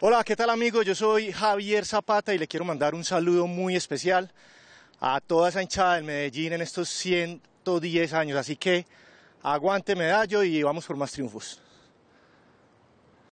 Hola, ¿qué tal amigos? Yo soy Javier Zapata y le quiero mandar un saludo muy especial a toda esa hinchada del Medellín en estos 110 años. Así que aguante medallo y vamos por más triunfos.